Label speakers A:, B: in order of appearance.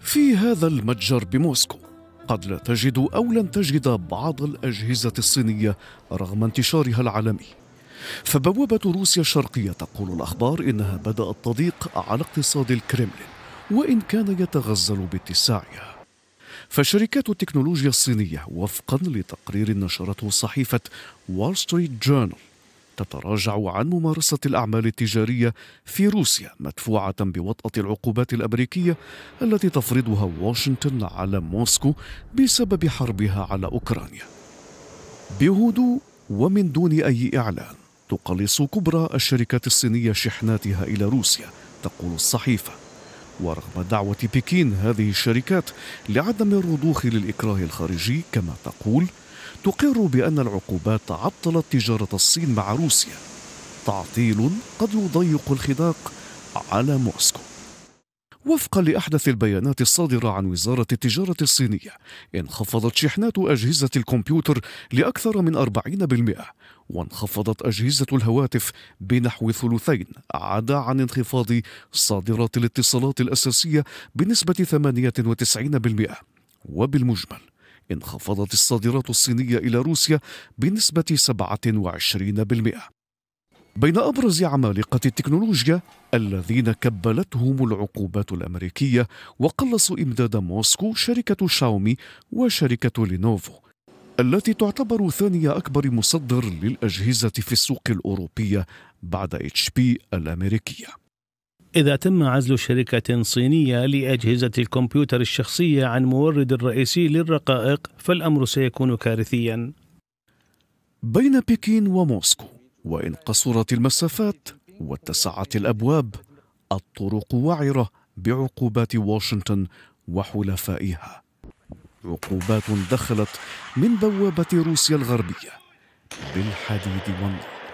A: في هذا المتجر بموسكو قد لا تجد او لن تجد بعض الاجهزه الصينيه رغم انتشارها العالمي فبوابه روسيا الشرقيه تقول الاخبار انها بدات تضيق على اقتصاد الكرملين وان كان يتغزل باتساعها فشركات التكنولوجيا الصينيه وفقا لتقرير نشرته صحيفه وول ستريت جورنال تتراجع عن ممارسة الأعمال التجارية في روسيا مدفوعة بوطأة العقوبات الأمريكية التي تفرضها واشنطن على موسكو بسبب حربها على أوكرانيا بهدوء ومن دون أي إعلان تقلص كبرى الشركات الصينية شحناتها إلى روسيا تقول الصحيفة ورغم دعوة بكين هذه الشركات لعدم الرضوخ للإكراه الخارجي كما تقول تقر بأن العقوبات تعطلت تجارة الصين مع روسيا تعطيل قد يضيق الخناق على موسكو وفقا لأحدث البيانات الصادرة عن وزارة التجارة الصينية انخفضت شحنات أجهزة الكمبيوتر لأكثر من 40% وانخفضت أجهزة الهواتف بنحو ثلثين عدا عن انخفاض صادرات الاتصالات الأساسية بنسبة 98% وبالمجمل انخفضت الصادرات الصينية إلى روسيا بنسبة 27% بين أبرز عمالقة التكنولوجيا الذين كبلتهم العقوبات الأمريكية وقلصوا إمداد موسكو شركة شاومي وشركة لينوفو التي تعتبر ثاني أكبر مصدر للأجهزة في السوق الأوروبية بعد اتش بي الأمريكية
B: إذا تم عزل شركة صينية لأجهزة الكمبيوتر الشخصية عن مورد الرئيسي للرقائق فالأمر سيكون كارثيا بين بكين وموسكو وإن قصرت المسافات
A: واتسعت الأبواب الطرق وعرة بعقوبات واشنطن وحلفائها عقوبات دخلت من بوابة
B: روسيا الغربية بالحديد والنار